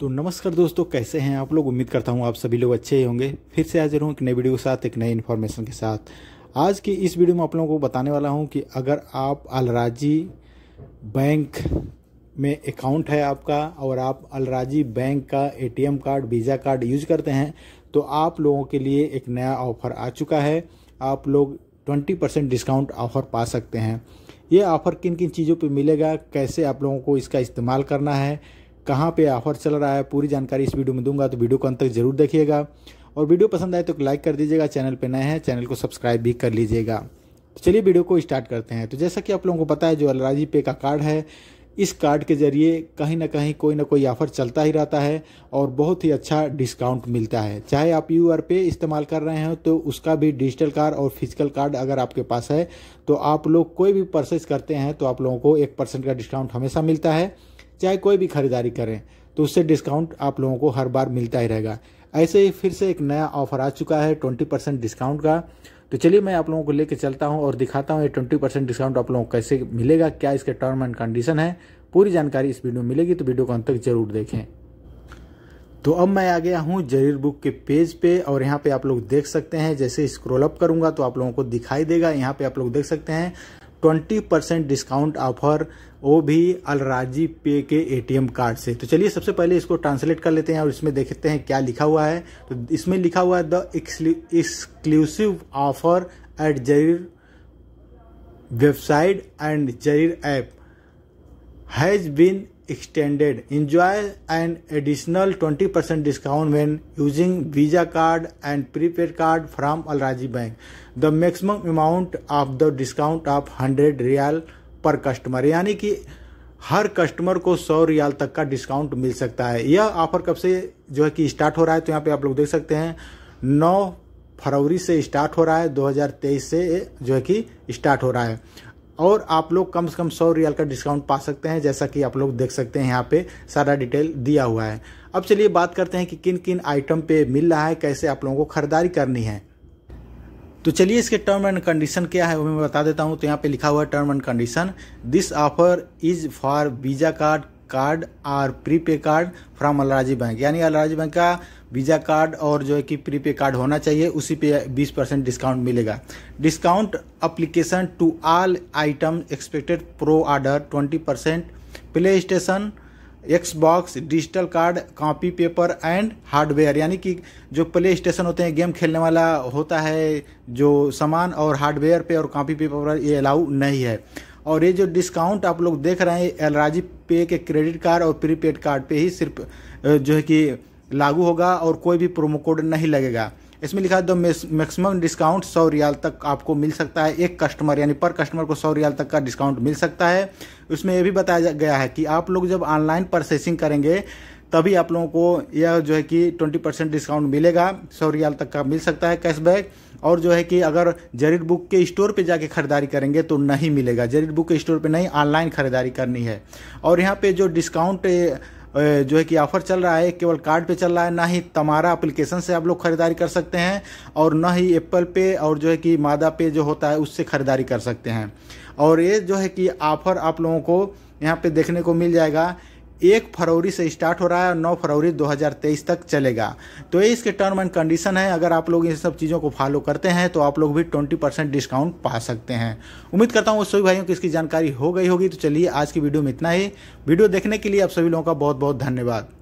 तो नमस्कार दोस्तों कैसे हैं आप लोग उम्मीद करता हूँ आप सभी लोग अच्छे ही होंगे फिर से हाजिर हूँ एक नई वीडियो के साथ एक नए इन्फॉर्मेशन के साथ आज की इस वीडियो में आप लोगों को बताने वाला हूँ कि अगर आप अलराजी बैंक में अकाउंट है आपका और आप अलराजी बैंक का a card Visa card use करते हैं तो आप लोगों के लिए एक नया ऑफर आ चुका है आप लोग ट्वेंटी परसेंट डिस्काउंट ऑफर पा सकते हैं ये ऑफ़र किन किन चीज़ों पे मिलेगा कैसे आप लोगों को इसका इस्तेमाल करना है कहाँ पे ऑफर चल रहा है पूरी जानकारी इस वीडियो में दूंगा तो वीडियो को अंत तक जरूर देखिएगा और वीडियो पसंद आए तो लाइक कर दीजिएगा चैनल पर नए हैं चैनल को सब्सक्राइब भी कर लीजिएगा तो चलिए वीडियो को स्टार्ट करते हैं तो जैसा कि आप लोगों को पता है जो अलराजी पे का कार्ड है इस कार्ड के ज़रिए कहीं ना कहीं कोई ना कोई ऑफ़र चलता ही रहता है और बहुत ही अच्छा डिस्काउंट मिलता है चाहे आप यू आर पे इस्तेमाल कर रहे हो तो उसका भी डिजिटल कार्ड और फिजिकल कार्ड अगर आपके पास है तो आप लोग कोई भी परचेज करते हैं तो आप लोगों को एक परसेंट का डिस्काउंट हमेशा मिलता है चाहे कोई भी ख़रीदारी करें तो उससे डिस्काउंट आप लोगों को हर बार मिलता ही रहेगा ऐसे ही फिर से एक नया ऑफर आ चुका है ट्वेंटी परसेंट डिस्काउंट का तो चलिए मैं आप लोगों को लेकर चलता हूं और दिखाता हूं ये ट्वेंटी परसेंट डिस्काउंट आप लोगों को कैसे मिलेगा क्या इसके टर्म एंड कंडीशन है पूरी जानकारी इस वीडियो में मिलेगी तो वीडियो को अंत तक जरूर देखें तो अब मैं आ गया हूँ जरीर बुक के पेज पे और यहाँ पे आप लोग देख सकते हैं जैसे स्क्रोल अप करूंगा तो आप लोगों को दिखाई देगा यहाँ पे आप लोग देख सकते हैं ट्वेंटी परसेंट डिस्काउंट ऑफर वो भी अलराजी पे के एटीएम कार्ड से तो चलिए सबसे पहले इसको ट्रांसलेट कर लेते हैं और इसमें देखते हैं क्या लिखा हुआ है तो इसमें लिखा हुआ है the exclusive offer at Jarir website and Jarir app has been extended. Enjoy an additional 20% discount when using Visa card and prepaid card from Al Raji Bank. The maximum amount of the discount of 100 rial per customer. यानी कि हर customer को सौ रियाल तक का discount मिल सकता है यह offer कब से जो है कि स्टार्ट हो रहा है तो यहाँ पे आप लोग देख सकते हैं 9 फरवरी से स्टार्ट हो रहा है 2023 से जो है कि स्टार्ट हो रहा है और आप लोग कम से कम सौ रियाल का डिस्काउंट पा सकते हैं जैसा कि आप लोग देख सकते हैं यहाँ पे सारा डिटेल दिया हुआ है अब चलिए बात करते हैं कि किन किन आइटम पे मिल रहा है कैसे आप लोगों को खरीदारी करनी है तो चलिए इसके टर्म एंड कंडीशन क्या है वो मैं बता देता हूँ तो यहाँ पे लिखा हुआ है term and condition this offer is for Visa card card और prepay card from Alrajhi bank यानी अलराजी बैंक का वीज़ा कार्ड और जो है कि प्रीपे कार्ड होना चाहिए उसी पे 20 परसेंट डिस्काउंट मिलेगा discount application to all item expected preorder 20 percent PlayStation Xbox digital card copy paper and hardware यानी कि जो प्ले स्टेशन होते हैं गेम खेलने वाला होता है जो सामान और हार्डवेयर पे और कॉपी पेपर पर ये अलाउ नहीं है और ये जो डिस्काउंट आप लोग देख रहे हैं एलराजी पे के क्रेडिट कार्ड और प्रीपेड कार्ड पे ही सिर्फ जो है कि लागू होगा और कोई भी प्रोमो कोड नहीं लगेगा इसमें लिखा है दो मैक्सिमम डिस्काउंट सौ रियाल तक आपको मिल सकता है एक कस्टमर यानी पर कस्टमर को सौ रियाल तक का डिस्काउंट मिल सकता है उसमें यह भी बताया गया है कि आप लोग जब ऑनलाइन परचेसिंग करेंगे तभी आप लोगों को यह जो है कि 20 परसेंट डिस्काउंट मिलेगा सौ रियाल तक का मिल सकता है कैशबैक और जो है कि अगर जरीड बुक के स्टोर पे जाके खरीदारी करेंगे तो नहीं मिलेगा जरीड बुक के स्टोर पे नहीं ऑनलाइन खरीदारी करनी है और यहाँ पे जो डिस्काउंट जो है कि ऑफर चल रहा है केवल कार्ड पे चल रहा है ना ही तमारा एप्लीकेशन से आप लोग खरीदारी कर सकते हैं और ना ही एप्पल पे और जो है कि मादा पे जो होता है उससे खरीदारी कर सकते हैं और ये जो है कि ऑफर आप लोगों को यहाँ पे देखने को मिल जाएगा एक फरवरी से स्टार्ट हो रहा है और नौ फरवरी 2023 तक चलेगा तो ये इसके टर्म एंड कंडीशन है अगर आप लोग इन सब चीज़ों को फॉलो करते हैं तो आप लोग भी ट्वेंटी परसेंट डिस्काउंट पा सकते हैं उम्मीद करता हूँ सभी भाइयों की इसकी जानकारी हो गई होगी तो चलिए आज की वीडियो में इतना ही वीडियो देखने के लिए आप सभी लोगों का बहुत बहुत धन्यवाद